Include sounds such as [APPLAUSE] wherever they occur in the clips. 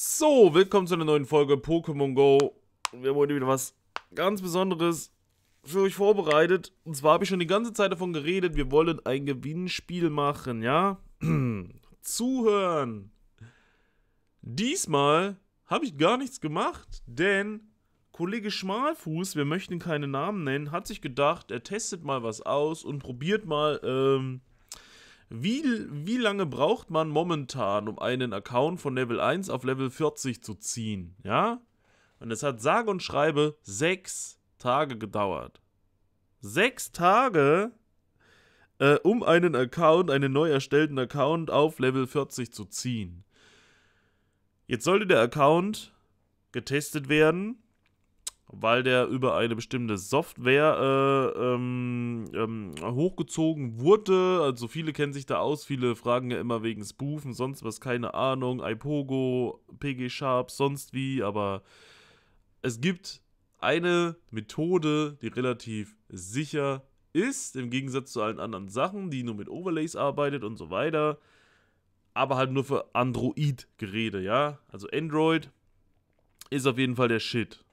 So, willkommen zu einer neuen Folge Pokémon Go. Wir haben heute wieder was ganz Besonderes für euch vorbereitet. Und zwar habe ich schon die ganze Zeit davon geredet, wir wollen ein Gewinnspiel machen, ja? [CLEARS THROAT] Zuhören. Diesmal habe ich gar nichts gemacht, denn Kollege Schmalfuß, wir möchten keine Namen nennen, hat sich gedacht, er testet mal was aus und probiert mal, ähm, wie, wie lange braucht man momentan, um einen Account von Level 1 auf Level 40 zu ziehen? Ja? Und es hat sage und schreibe sechs Tage gedauert. Sechs Tage, äh, um einen Account, einen neu erstellten Account auf Level 40 zu ziehen. Jetzt sollte der Account getestet werden weil der über eine bestimmte Software äh, ähm, ähm, hochgezogen wurde. Also viele kennen sich da aus, viele fragen ja immer wegen Spoofen, sonst was, keine Ahnung, iPogo, PG Sharp, sonst wie, aber es gibt eine Methode, die relativ sicher ist, im Gegensatz zu allen anderen Sachen, die nur mit Overlays arbeitet und so weiter. Aber halt nur für Android-Geräte, ja. Also Android ist auf jeden Fall der Shit.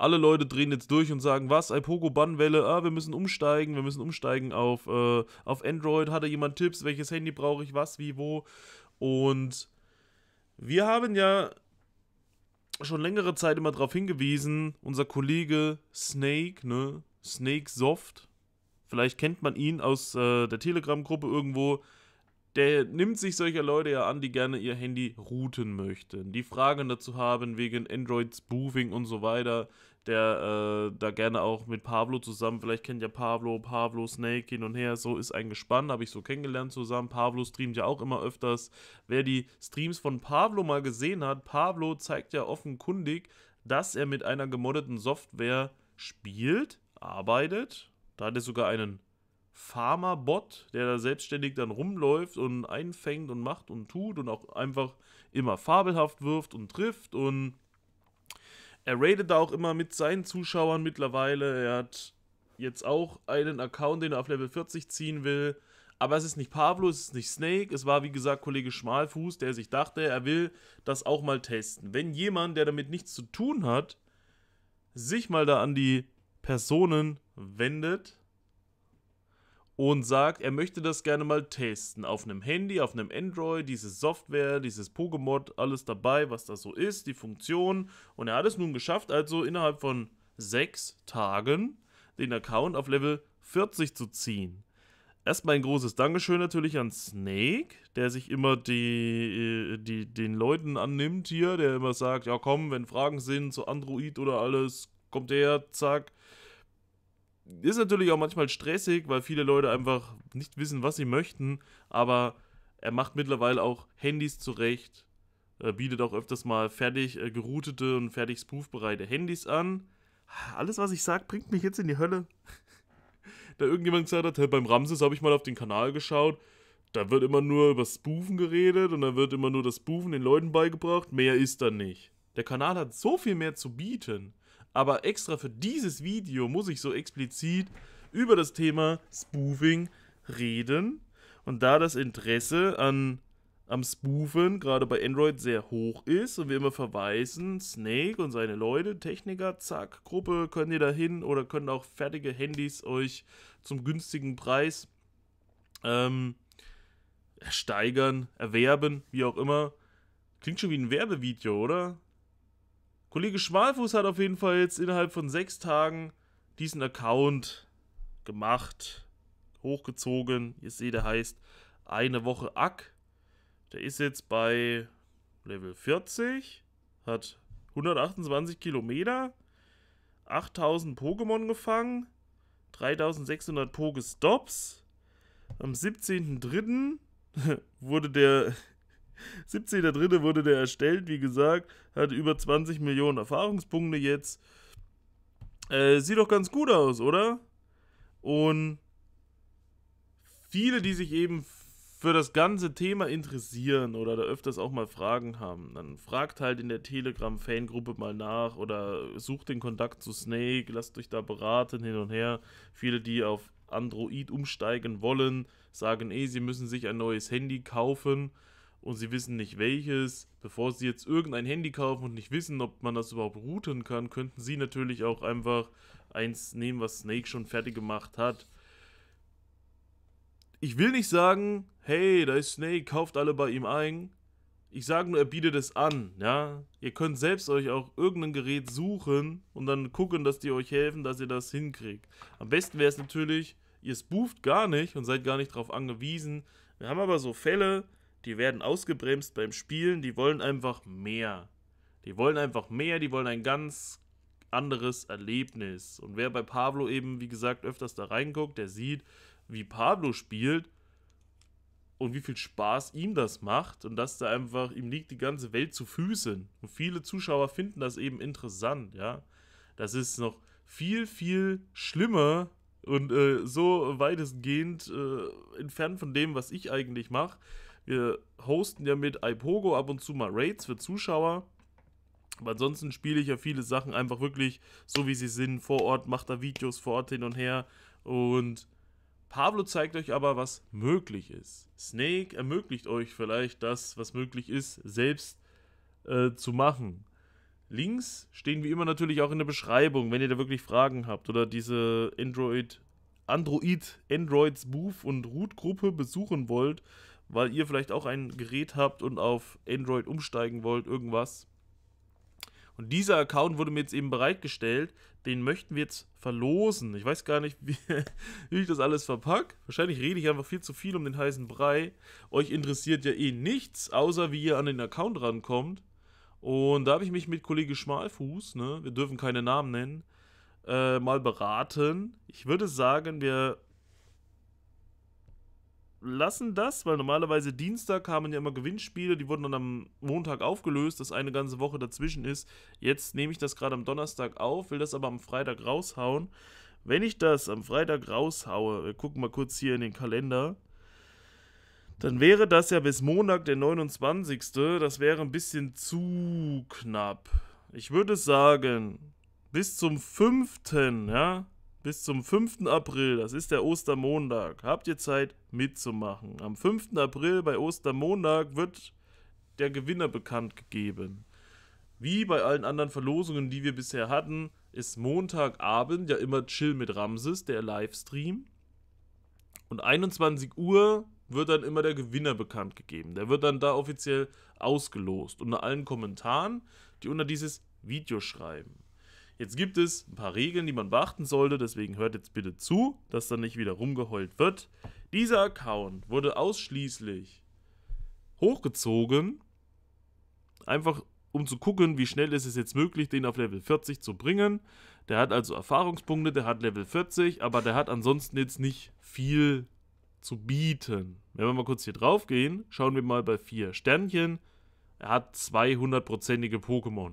Alle Leute drehen jetzt durch und sagen, was, iPogo Bannwelle, ah, wir müssen umsteigen, wir müssen umsteigen auf, äh, auf Android. Hat da jemand Tipps, welches Handy brauche ich, was, wie, wo? Und wir haben ja schon längere Zeit immer darauf hingewiesen, unser Kollege Snake, ne? Snake Soft. Vielleicht kennt man ihn aus äh, der Telegram-Gruppe irgendwo der nimmt sich solcher Leute ja an, die gerne ihr Handy routen möchten, die Fragen dazu haben wegen Android-Spoofing und so weiter, der äh, da gerne auch mit Pablo zusammen, vielleicht kennt ja Pablo, Pablo, Snake hin und her, so ist ein Gespann, habe ich so kennengelernt zusammen. Pablo streamt ja auch immer öfters. Wer die Streams von Pablo mal gesehen hat, Pablo zeigt ja offenkundig, dass er mit einer gemoddeten Software spielt, arbeitet. Da hat er sogar einen Pharma-Bot, der da selbstständig dann rumläuft und einfängt und macht und tut und auch einfach immer fabelhaft wirft und trifft und er raidet da auch immer mit seinen Zuschauern mittlerweile. Er hat jetzt auch einen Account, den er auf Level 40 ziehen will. Aber es ist nicht Pablo, es ist nicht Snake, es war wie gesagt Kollege Schmalfuß, der sich dachte, er will das auch mal testen. Wenn jemand, der damit nichts zu tun hat, sich mal da an die Personen wendet, und sagt, er möchte das gerne mal testen. Auf einem Handy, auf einem Android, diese Software, dieses Pokémon, alles dabei, was das so ist, die Funktion. Und er hat es nun geschafft, also innerhalb von sechs Tagen den Account auf Level 40 zu ziehen. Erstmal ein großes Dankeschön natürlich an Snake, der sich immer die, äh, die, den Leuten annimmt hier, der immer sagt, ja komm, wenn Fragen sind zu Android oder alles, kommt her, zack ist natürlich auch manchmal stressig, weil viele Leute einfach nicht wissen, was sie möchten, aber er macht mittlerweile auch Handys zurecht, äh, bietet auch öfters mal fertig äh, geroutete und fertig spoofbereite Handys an. Alles, was ich sage, bringt mich jetzt in die Hölle. [LAUGHS] da irgendjemand gesagt hat, hey, beim Ramses habe ich mal auf den Kanal geschaut, da wird immer nur über Spoofen geredet und da wird immer nur das Spoofen den Leuten beigebracht, mehr ist da nicht. Der Kanal hat so viel mehr zu bieten. Aber extra für dieses Video muss ich so explizit über das Thema Spoofing reden. Und da das Interesse an, am Spoofen gerade bei Android sehr hoch ist und wir immer verweisen, Snake und seine Leute, Techniker, zack, Gruppe, könnt ihr da hin oder können auch fertige Handys euch zum günstigen Preis ähm, steigern, erwerben, wie auch immer. Klingt schon wie ein Werbevideo, oder? Kollege Schmalfuß hat auf jeden Fall jetzt innerhalb von sechs Tagen diesen Account gemacht, hochgezogen. Ihr seht, der heißt eine Woche Ack. Der ist jetzt bei Level 40, hat 128 Kilometer, 8000 Pokémon gefangen, 3600 Pokestops. Am 17.03. [LAUGHS] wurde der 17.3. wurde der erstellt, wie gesagt, hat über 20 Millionen Erfahrungspunkte jetzt. Äh, sieht doch ganz gut aus, oder? Und viele, die sich eben für das ganze Thema interessieren oder da öfters auch mal Fragen haben, dann fragt halt in der Telegram-Fangruppe mal nach oder sucht den Kontakt zu Snake, lasst euch da beraten hin und her. Viele, die auf Android umsteigen wollen, sagen eh, sie müssen sich ein neues Handy kaufen und sie wissen nicht welches. Bevor sie jetzt irgendein Handy kaufen und nicht wissen, ob man das überhaupt routen kann, könnten sie natürlich auch einfach eins nehmen, was Snake schon fertig gemacht hat. Ich will nicht sagen, hey, da ist Snake, kauft alle bei ihm ein. Ich sage nur, er bietet es an, ja. Ihr könnt selbst euch auch irgendein Gerät suchen und dann gucken, dass die euch helfen, dass ihr das hinkriegt. Am besten wäre es natürlich, ihr spooft gar nicht und seid gar nicht darauf angewiesen. Wir haben aber so Fälle, die werden ausgebremst beim Spielen, die wollen einfach mehr. Die wollen einfach mehr, die wollen ein ganz anderes Erlebnis. Und wer bei Pablo eben, wie gesagt, öfters da reinguckt, der sieht, wie Pablo spielt und wie viel Spaß ihm das macht und dass da einfach ihm liegt die ganze Welt zu Füßen. Und viele Zuschauer finden das eben interessant, ja. Das ist noch viel, viel schlimmer und äh, so weitestgehend äh, entfernt von dem, was ich eigentlich mache wir hosten ja mit iPogo ab und zu mal Raids für Zuschauer. Aber ansonsten spiele ich ja viele Sachen einfach wirklich so, wie sie sind. Vor Ort macht da Videos vor Ort hin und her. Und Pablo zeigt euch aber, was möglich ist. Snake ermöglicht euch vielleicht das, was möglich ist, selbst äh, zu machen. Links stehen wie immer natürlich auch in der Beschreibung, wenn ihr da wirklich Fragen habt oder diese Android, Android, Androids Move und Root Gruppe besuchen wollt, weil ihr vielleicht auch ein Gerät habt und auf Android umsteigen wollt, irgendwas. Und dieser Account wurde mir jetzt eben bereitgestellt. Den möchten wir jetzt verlosen. Ich weiß gar nicht, [LAUGHS] wie, wie ich das alles verpacke. Wahrscheinlich rede ich einfach viel zu viel um den heißen Brei. Euch interessiert ja eh nichts, außer wie ihr an den Account rankommt. Und da habe ich mich mit Kollege Schmalfuß, ne, wir dürfen keine Namen nennen, äh, mal beraten. Ich würde sagen, wir lassen das, weil normalerweise Dienstag kamen ja immer Gewinnspiele, die wurden dann am Montag aufgelöst, dass eine ganze Woche dazwischen ist. Jetzt nehme ich das gerade am Donnerstag auf, will das aber am Freitag raushauen. Wenn ich das am Freitag raushaue, wir gucken mal kurz hier in den Kalender, dann wäre das ja bis Montag, der 29. Das wäre ein bisschen zu knapp. Ich würde sagen, bis zum 5. Ja, bis zum 5. April, das ist der Ostermontag, habt ihr Zeit mitzumachen. Am 5. April bei Ostermontag wird der Gewinner bekannt gegeben. Wie bei allen anderen Verlosungen, die wir bisher hatten, ist Montagabend ja immer Chill mit Ramses, der Livestream. Und 21 Uhr wird dann immer der Gewinner bekannt gegeben. Der wird dann da offiziell ausgelost unter allen Kommentaren, die unter dieses Video schreiben. Jetzt gibt es ein paar Regeln, die man beachten sollte, deswegen hört jetzt bitte zu, dass da nicht wieder rumgeheult wird. Dieser Account wurde ausschließlich hochgezogen, einfach um zu gucken, wie schnell ist es jetzt möglich, den auf Level 40 zu bringen. Der hat also Erfahrungspunkte, der hat Level 40, aber der hat ansonsten jetzt nicht viel zu bieten. Wenn wir mal kurz hier drauf gehen, schauen wir mal bei 4 Sternchen. Er hat 200-prozentige Pokémon.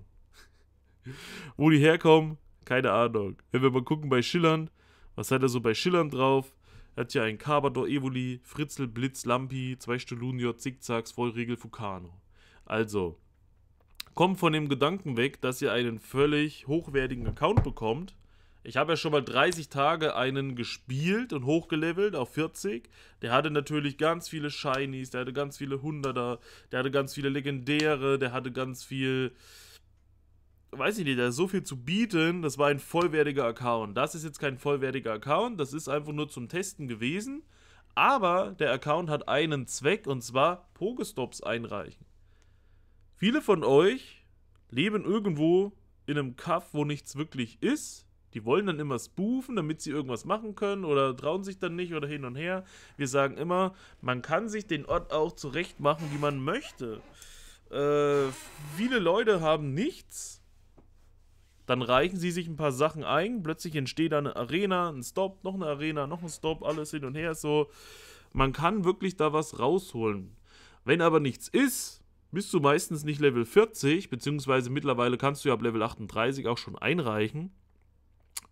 Wo die herkommen, keine Ahnung. Wenn wir mal gucken bei Schillern, was hat er so bei Schillern drauf? Er hat ja einen Carbador Evoli, Fritzel, Blitz, Lampi, 2 Steluniot, Zickzacks, Vollregel, Fukano. Also, kommt von dem Gedanken weg, dass ihr einen völlig hochwertigen Account bekommt. Ich habe ja schon mal 30 Tage einen gespielt und hochgelevelt auf 40. Der hatte natürlich ganz viele Shinies, der hatte ganz viele Hunderter, der hatte ganz viele Legendäre, der hatte ganz viel weiß ich nicht, da ist so viel zu bieten, das war ein vollwertiger Account. Das ist jetzt kein vollwertiger Account, das ist einfach nur zum Testen gewesen. Aber der Account hat einen Zweck und zwar Pokestops einreichen. Viele von euch leben irgendwo in einem Kaff, wo nichts wirklich ist. Die wollen dann immer spoofen, damit sie irgendwas machen können oder trauen sich dann nicht oder hin und her. Wir sagen immer, man kann sich den Ort auch zurecht machen, wie man möchte. Äh, viele Leute haben nichts dann reichen sie sich ein paar Sachen ein. Plötzlich entsteht da eine Arena, ein Stop, noch eine Arena, noch ein Stop, alles hin und her. So, man kann wirklich da was rausholen. Wenn aber nichts ist, bist du meistens nicht Level 40, beziehungsweise mittlerweile kannst du ja ab Level 38 auch schon einreichen.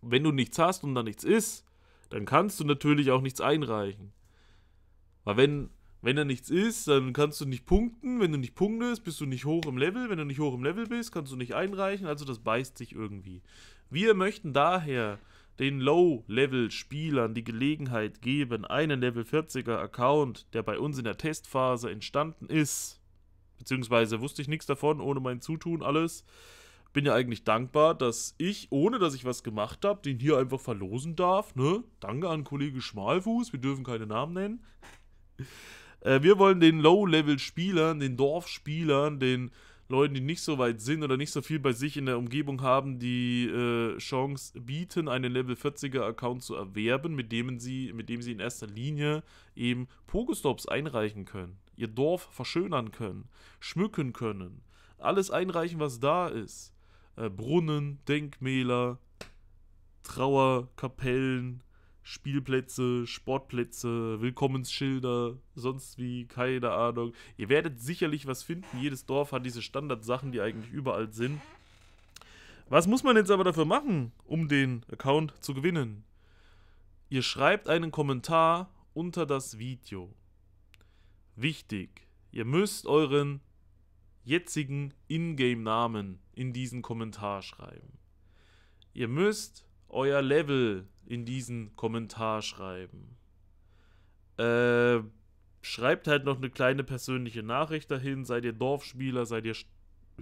Wenn du nichts hast und da nichts ist, dann kannst du natürlich auch nichts einreichen. Weil wenn wenn da nichts ist, dann kannst du nicht punkten. Wenn du nicht punktest, bist du nicht hoch im Level. Wenn du nicht hoch im Level bist, kannst du nicht einreichen. Also das beißt sich irgendwie. Wir möchten daher den Low-Level-Spielern die Gelegenheit geben, einen Level 40er-Account, der bei uns in der Testphase entstanden ist, beziehungsweise wusste ich nichts davon, ohne mein Zutun alles, bin ja eigentlich dankbar, dass ich, ohne dass ich was gemacht habe, den hier einfach verlosen darf. Ne? Danke an Kollege Schmalfuß, wir dürfen keine Namen nennen. Äh, wir wollen den Low-Level-Spielern, den Dorfspielern, den Leuten, die nicht so weit sind oder nicht so viel bei sich in der Umgebung haben, die äh, Chance bieten, einen Level 40er Account zu erwerben, mit dem sie, mit dem sie in erster Linie eben Pokestops einreichen können, ihr Dorf verschönern können, schmücken können, alles einreichen, was da ist. Äh, Brunnen, Denkmäler, Trauerkapellen, Spielplätze, Sportplätze, Willkommensschilder, sonst wie, keine Ahnung. Ihr werdet sicherlich was finden. Jedes Dorf hat diese Standardsachen, die eigentlich überall sind. Was muss man jetzt aber dafür machen, um den Account zu gewinnen? Ihr schreibt einen Kommentar unter das Video. Wichtig, ihr müsst euren jetzigen Ingame-Namen in diesen Kommentar schreiben. Ihr müsst euer Level in diesen Kommentar schreiben. Äh, schreibt halt noch eine kleine persönliche Nachricht dahin. Seid ihr Dorfspieler, seid ihr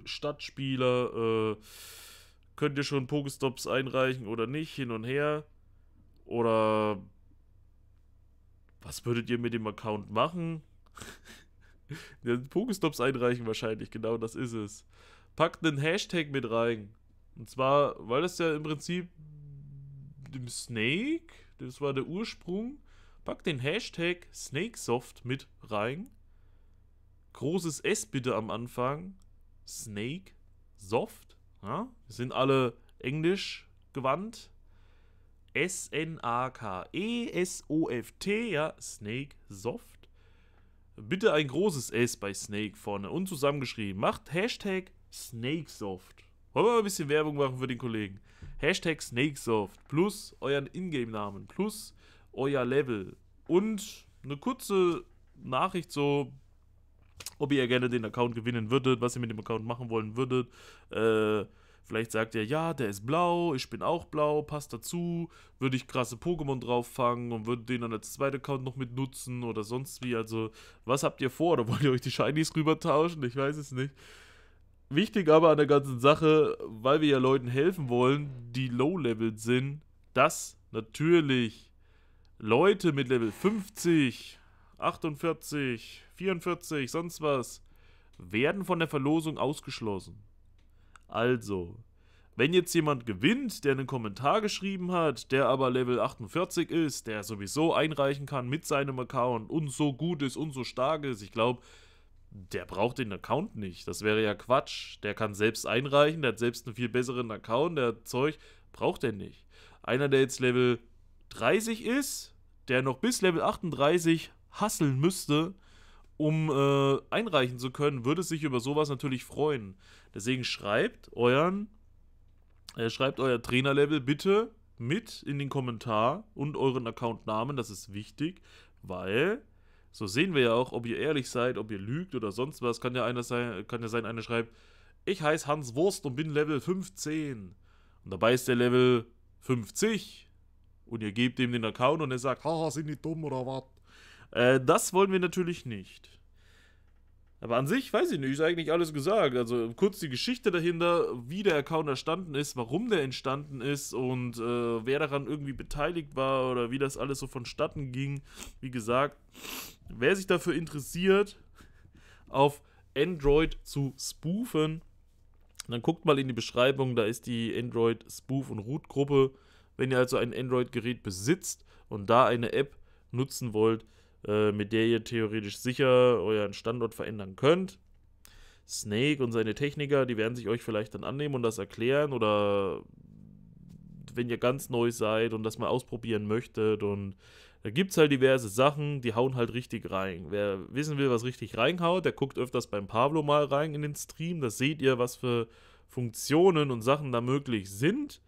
Stadtspieler? Äh, könnt ihr schon Pokestops einreichen oder nicht? Hin und her. Oder was würdet ihr mit dem Account machen? [LAUGHS] Pokestops einreichen wahrscheinlich, genau das ist es. Packt einen Hashtag mit rein. Und zwar, weil das ja im Prinzip dem Snake, das war der Ursprung, pack den Hashtag SnakeSoft mit rein. Großes S bitte am Anfang. Snake Soft. Ja? Sind alle englisch gewandt. E S-N-A-K-E-S-O-F-T, ja, Snake Soft. Bitte ein großes S bei Snake vorne und zusammengeschrieben. Macht Hashtag SnakeSoft. Wollen wir mal ein bisschen Werbung machen für den Kollegen? Hashtag Snakesoft plus euren Ingame-Namen plus euer Level und eine kurze Nachricht so, ob ihr gerne den Account gewinnen würdet, was ihr mit dem Account machen wollen würdet. Äh, vielleicht sagt ihr, ja, der ist blau, ich bin auch blau, passt dazu, würde ich krasse Pokémon drauf fangen und würde den dann als zweiter Account noch mit nutzen oder sonst wie. Also, was habt ihr vor? Oder wollt ihr euch die Shinies rübertauschen? Ich weiß es nicht. Wichtig aber an der ganzen Sache, weil wir ja Leuten helfen wollen, die Low-Level sind, dass natürlich Leute mit Level 50, 48, 44, sonst was, werden von der Verlosung ausgeschlossen. Also, wenn jetzt jemand gewinnt, der einen Kommentar geschrieben hat, der aber Level 48 ist, der sowieso einreichen kann mit seinem Account und so gut ist und so stark ist, ich glaube, der braucht den Account nicht. Das wäre ja Quatsch. Der kann selbst einreichen, der hat selbst einen viel besseren Account, der hat Zeug braucht er nicht. Einer, der jetzt Level 30 ist, der noch bis Level 38 hasseln müsste, um äh, einreichen zu können, würde sich über sowas natürlich freuen. Deswegen schreibt euren, äh, schreibt euer Trainerlevel bitte mit in den Kommentar und euren Accountnamen, das ist wichtig, weil so sehen wir ja auch, ob ihr ehrlich seid, ob ihr lügt oder sonst was. Kann ja einer sein, kann ja sein, einer schreibt, ich heiße Hans Wurst und bin Level 15. Und dabei ist der Level 50. Und ihr gebt ihm den Account und er sagt, haha, sind die dumm oder was? Äh, das wollen wir natürlich nicht. Aber an sich, weiß ich nicht, ist eigentlich alles gesagt. Also kurz die Geschichte dahinter, wie der Account entstanden ist, warum der entstanden ist und äh, wer daran irgendwie beteiligt war oder wie das alles so vonstatten ging. Wie gesagt, wer sich dafür interessiert, auf Android zu spoofen, dann guckt mal in die Beschreibung, da ist die Android Spoof- und Root-Gruppe. Wenn ihr also ein Android-Gerät besitzt und da eine App nutzen wollt, äh, mit der ihr theoretisch sicher euren Standort verändern könnt, Snake und seine Techniker, die werden sich euch vielleicht dann annehmen und das erklären oder wenn ihr ganz neu seid und das mal ausprobieren möchtet und da gibt es halt diverse Sachen, die hauen halt richtig rein. Wer wissen will, was richtig reinhaut, der guckt öfters beim Pablo mal rein in den Stream. Da seht ihr, was für Funktionen und Sachen da möglich sind.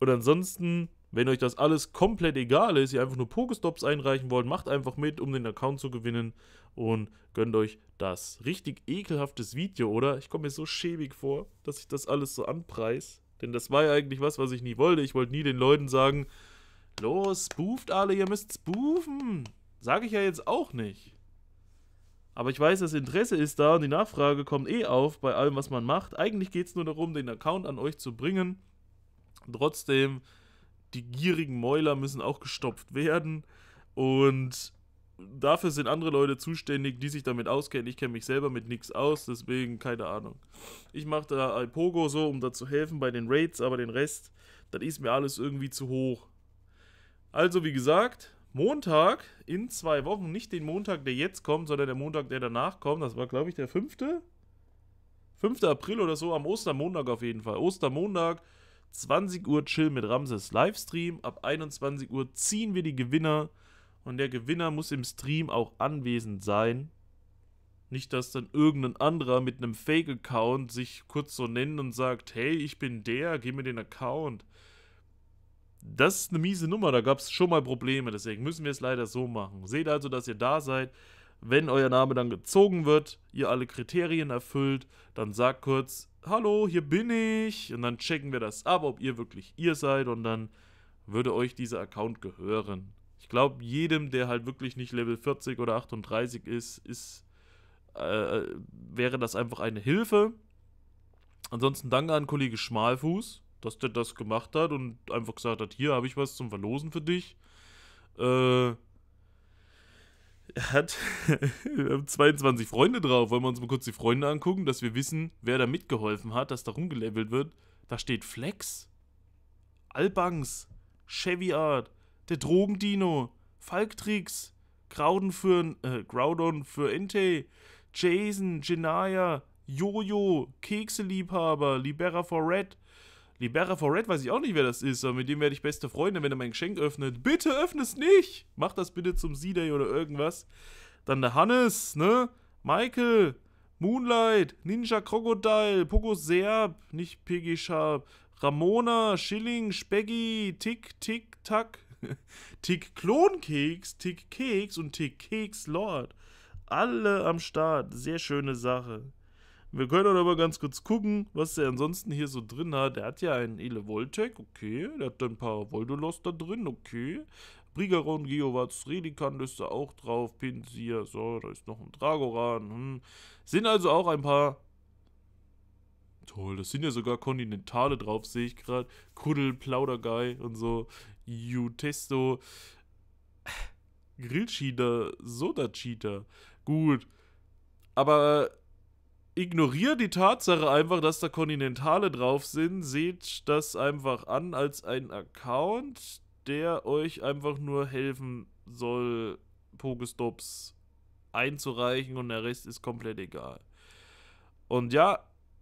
Und ansonsten, wenn euch das alles komplett egal ist, ihr einfach nur Pokestops einreichen wollt, macht einfach mit, um den Account zu gewinnen und gönnt euch das. Richtig ekelhaftes Video, oder? Ich komme mir so schäbig vor, dass ich das alles so anpreis. Denn das war ja eigentlich was, was ich nie wollte. Ich wollte nie den Leuten sagen, Los, spooft alle, ihr müsst spoofen. Sage ich ja jetzt auch nicht. Aber ich weiß, das Interesse ist da und die Nachfrage kommt eh auf bei allem, was man macht. Eigentlich geht es nur darum, den Account an euch zu bringen. Trotzdem, die gierigen Mäuler müssen auch gestopft werden. Und dafür sind andere Leute zuständig, die sich damit auskennen. Ich kenne mich selber mit nichts aus, deswegen keine Ahnung. Ich mache da Alpogo so, um da zu helfen bei den Raids, aber den Rest, das ist mir alles irgendwie zu hoch. Also wie gesagt, Montag in zwei Wochen, nicht den Montag, der jetzt kommt, sondern der Montag, der danach kommt. Das war, glaube ich, der 5. 5. April oder so, am Ostermontag auf jeden Fall. Ostermontag, 20 Uhr Chill mit Ramses Livestream. Ab 21 Uhr ziehen wir die Gewinner. Und der Gewinner muss im Stream auch anwesend sein. Nicht, dass dann irgendein anderer mit einem Fake-Account sich kurz so nennt und sagt, hey, ich bin der, gib mir den Account das ist eine miese Nummer, da gab es schon mal Probleme, deswegen müssen wir es leider so machen. Seht also, dass ihr da seid. Wenn euer Name dann gezogen wird, ihr alle Kriterien erfüllt, dann sagt kurz, hallo, hier bin ich. Und dann checken wir das ab, ob ihr wirklich ihr seid und dann würde euch dieser Account gehören. Ich glaube, jedem, der halt wirklich nicht Level 40 oder 38 ist, ist äh, äh, wäre das einfach eine Hilfe. Ansonsten danke an Kollege Schmalfuß, dass der das gemacht hat und einfach gesagt hat, hier habe ich was zum Verlosen für dich. Äh, er hat 22 [LAUGHS] Freunde drauf. Wollen wir uns mal kurz die Freunde angucken, dass wir wissen, wer da mitgeholfen hat, dass da rumgelevelt wird. Da steht Flex, Albangs, Chevy Art, der Drogendino, Falktrix, Graudon für, äh, Graudon für Entei, Jason, Genaya, Jojo, Kekseliebhaber, Libera for Red, Libera for Red weiß ich auch nicht, wer das ist, aber mit dem werde ich beste Freunde, wenn er mein Geschenk öffnet. Bitte öffne es nicht! Mach das bitte zum C-Day oder irgendwas. Dann der Hannes, ne? Michael, Moonlight, Ninja Crocodile, Pogo Serb, nicht Piggy Sharp, Ramona, Schilling, Speggy, Tick, Tick, Tack, [LAUGHS] Tick Klonkeks, Tick Keks und Tick Keks Lord. Alle am Start. Sehr schöne Sache. Wir können dann aber ganz kurz gucken, was der ansonsten hier so drin hat. Der hat ja einen Elevoltec, okay. Der hat ein paar Voldolos da drin, okay. Brigaron, Geowatz, Redikan ist da auch drauf. Pinsir, so, da ist noch ein Dragoran. Hm. Sind also auch ein paar... Toll, das sind ja sogar Kontinentale drauf, sehe ich gerade. Kuddel, Plauderguy und so. Jutesto. Grillcheater, Soda-Cheater. Gut. Aber ignoriere die Tatsache einfach, dass da Kontinentale drauf sind. Seht das einfach an als ein Account, der euch einfach nur helfen soll, Pokestops einzureichen und der Rest ist komplett egal. Und ja,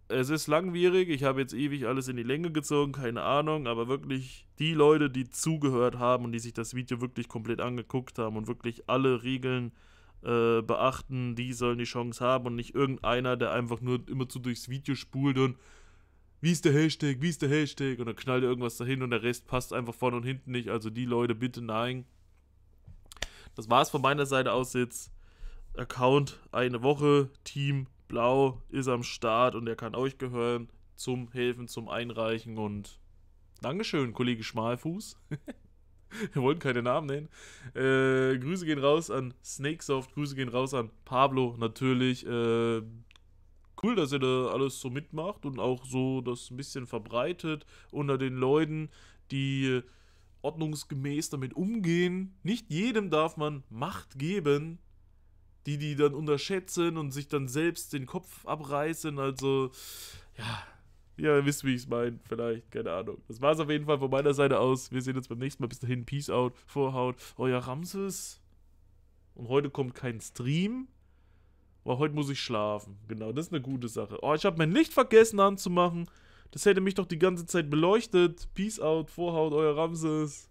es ist langwierig. Ich habe jetzt ewig alles in die Länge gezogen, keine Ahnung. Aber wirklich die Leute, die zugehört haben und die sich das Video wirklich komplett angeguckt haben und wirklich alle Regeln äh, beachten, die sollen die Chance haben und nicht irgendeiner, der einfach nur immer zu durchs Video spult und wie ist der Hashtag, wie ist der Hashtag und dann knallt irgendwas dahin und der Rest passt einfach vorne und hinten nicht. Also die Leute, bitte nein. Das war's von meiner Seite aus jetzt. Account eine Woche, Team Blau ist am Start und er kann euch gehören zum Helfen, zum Einreichen und Dankeschön, Kollege Schmalfuß. [LAUGHS] [LAUGHS] Wir wollen keine Namen nennen. Äh, Grüße gehen raus an Snakesoft, Grüße gehen raus an Pablo natürlich. Äh, cool, dass ihr da alles so mitmacht und auch so das ein bisschen verbreitet unter den Leuten, die ordnungsgemäß damit umgehen. Nicht jedem darf man Macht geben, die die dann unterschätzen und sich dann selbst den Kopf abreißen. Also, ja, ja, ihr wisst, wie ich es meine. Vielleicht, keine Ahnung. Das war es auf jeden Fall von meiner Seite aus. Wir sehen uns beim nächsten Mal. Bis dahin, Peace out, Vorhaut, euer Ramses. Und heute kommt kein Stream. Aber heute muss ich schlafen. Genau, das ist eine gute Sache. Oh, ich habe mein Licht vergessen anzumachen. Das hätte mich doch die ganze Zeit beleuchtet. Peace out, Vorhaut, euer Ramses.